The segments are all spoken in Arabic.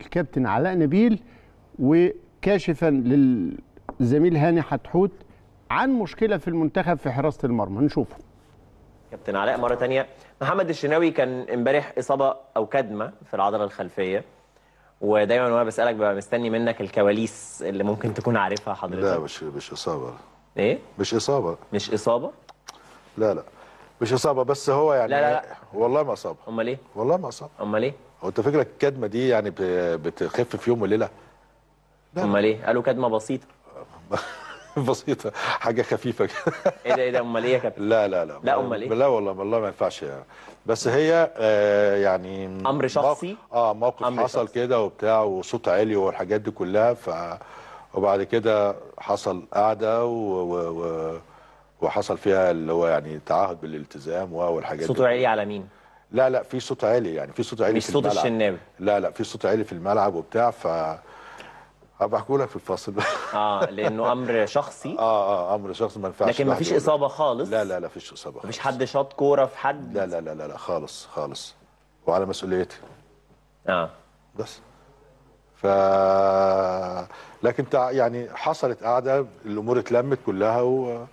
الكابتن علاء نبيل وكاشفا للزميل هاني حتحوت عن مشكله في المنتخب في حراسه المرمى نشوفه كابتن علاء مره ثانيه محمد الشناوي كان امبارح اصابه او كدمه في العضله الخلفيه ودايما وانا بسالك ببقى مستني منك الكواليس اللي ممكن تكون عارفها حضرتك لا مش مش اصابه ايه مش اصابه مش اصابه لا لا مش اصابه بس هو يعني لا لا لا. والله ما اصابه امال ايه والله ما اصابه امال ايه هو انت فكرك الكدمه دي يعني بتخف في يوم وليله؟ امال ايه؟ قالوا كدمه بسيطه بسيطه حاجه خفيفه كده ايه ده ايه ده امال ايه يا كابتن؟ لا لا لا لا امال ايه؟ لا والله والله ما ينفعش يعني. بس هي آه يعني امر شخصي موقف اه موقف حصل كده وبتاع وصوت عالي والحاجات دي كلها ف وبعد كده حصل قعده و... و... و... وحصل فيها اللي هو يعني تعهد بالالتزام والحاجات دي صوته عالي على مين؟ لا لا في صوت عالي يعني في صوت عالي مش في صوت الشناوي لا لا في صوت عالي في الملعب وبتاع ف هبحكوا لك في الفاصل اه لانه امر شخصي اه اه امر شخصي ما ينفعش لكن ما فيش اصابه خالص لا لا لا فيش اصابه ما فيش حد شاط كوره في حد لا لا لا لا, لا خالص خالص وعلى مسؤوليتي اه بس ف لكن يعني حصلت قاعده الامور اتلمت كلها و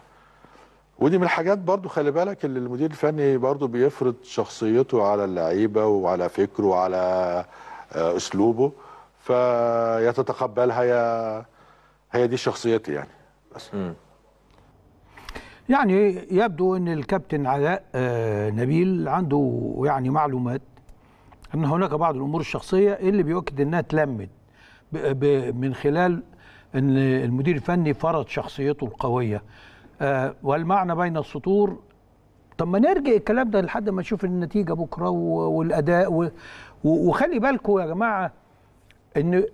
ودي من الحاجات برضو خلي بالك اللي المدير الفني برضو بيفرض شخصيته على اللعيبه وعلى فكره وعلى آه، اسلوبه فيا تتقبلها يا هي دي شخصيتي يعني بس م. يعني يبدو ان الكابتن علاء آه، نبيل عنده يعني معلومات ان هناك بعض الامور الشخصيه اللي بيؤكد انها اتلمت من خلال ان المدير الفني فرض شخصيته القويه آه، والمعنى بين السطور طب ما نرجع الكلام ده لحد ما نشوف النتيجه بكره والاداء وخلي بالكم يا جماعه ان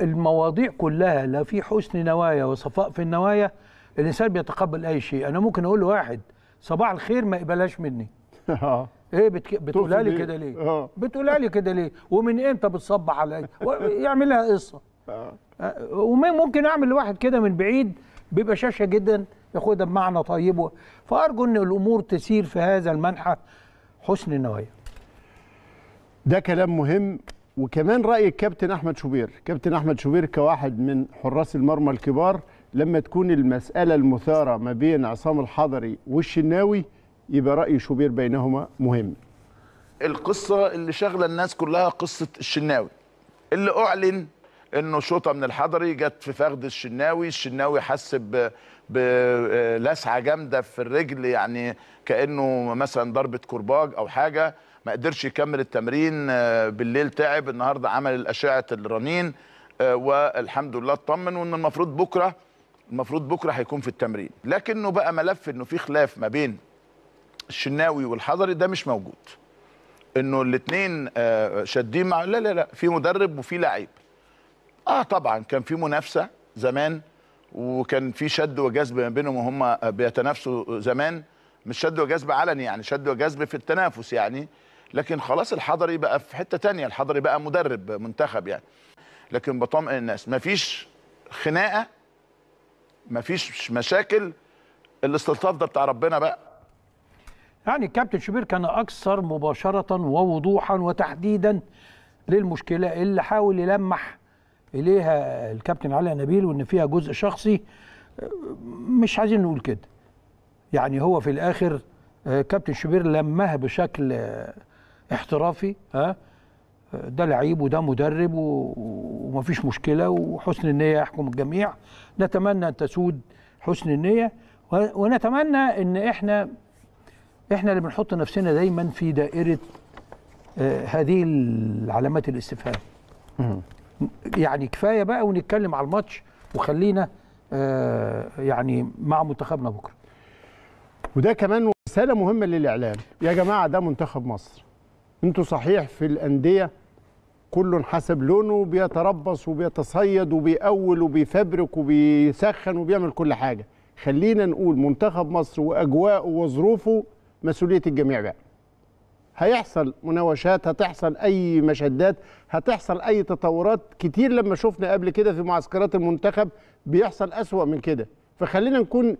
المواضيع كلها لا في حسن نوايا وصفاء في النوايا الانسان بيتقبل اي شيء انا ممكن اقول لواحد صباح الخير ما يقبلهاش مني ايه بتك... بتقولها لي كده ليه آه. بتقولها لي كده ليه ومن امتى بتصبح عليا يعملها قصه آه. وممكن اعمل لواحد كده من بعيد بيبقى شاشه جدا ياخدها بمعنى طيب فارجو ان الامور تسير في هذا المنحى حسن النوايا ده كلام مهم وكمان راي الكابتن احمد شوبير كابتن احمد شوبير كواحد من حراس المرمى الكبار لما تكون المساله المثاره ما بين عصام الحضري والشناوي يبقى راي شوبير بينهما مهم القصه اللي شغله الناس كلها قصه الشناوي اللي اعلن انه شوطه من الحضري جت في فخد الشناوي الشناوي حس بلسعه آه، جامده في الرجل يعني كانه مثلا ضربه كرباج او حاجه ما قدرش يكمل التمرين آه، بالليل تعب النهارده عمل الاشعه الرنين آه، والحمد لله اطمن وان المفروض بكره المفروض بكره هيكون في التمرين لكنه بقى ملف انه في خلاف ما بين الشناوي والحضري ده مش موجود انه الاثنين شادين مع لا لا لا في مدرب وفي لعيب اه طبعا كان في منافسه زمان وكان في شد وجذب ما بينهم وهم بيتنافسوا زمان مش شد وجذب علني يعني شد وجذب في التنافس يعني لكن خلاص الحضري بقى في حته تانية الحضري بقى مدرب منتخب يعني لكن بطمئن الناس مفيش خناقه مفيش مشاكل الاستلطاف ده بتاع ربنا بقى يعني الكابتن شبير كان اكثر مباشره ووضوحا وتحديدا للمشكله اللي حاول يلمح اليها الكابتن علي نبيل وان فيها جزء شخصي مش عايزين نقول كده يعني هو في الاخر آه، كابتن شبير لمها بشكل آه، احترافي ها آه، ده لعيب وده مدرب ومفيش مشكله وحسن النيه يحكم الجميع نتمنى ان تسود حسن النيه ونتمنى ان احنا احنا اللي بنحط نفسنا دايما في دائره هذه العلامات الاستفهام يعني كفايه بقى ونتكلم على الماتش وخلينا آه يعني مع منتخبنا بكره وده كمان رساله مهمه للاعلام يا جماعه ده منتخب مصر انتوا صحيح في الانديه كل حسب لونه بيتربص وبيتصيد وبيأول وبيفبرك وبيسخن وبيعمل كل حاجه خلينا نقول منتخب مصر واجواءه وظروفه مسؤوليه الجميع بقى هيحصل مناوشات هتحصل اي مشدات هتحصل اي تطورات كتير لما شفنا قبل كده في معسكرات المنتخب بيحصل اسوا من كده فخلينا نكون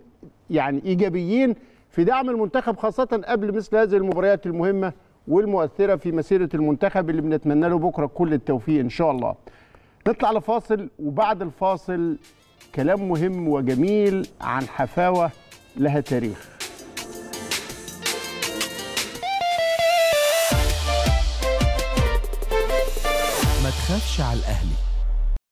يعني ايجابيين في دعم المنتخب خاصه قبل مثل هذه المباريات المهمه والمؤثره في مسيره المنتخب اللي بنتمنى له بكره كل التوفيق ان شاء الله نطلع لفاصل وبعد الفاصل كلام مهم وجميل عن حفاوه لها تاريخ ما تخافش على الأهلي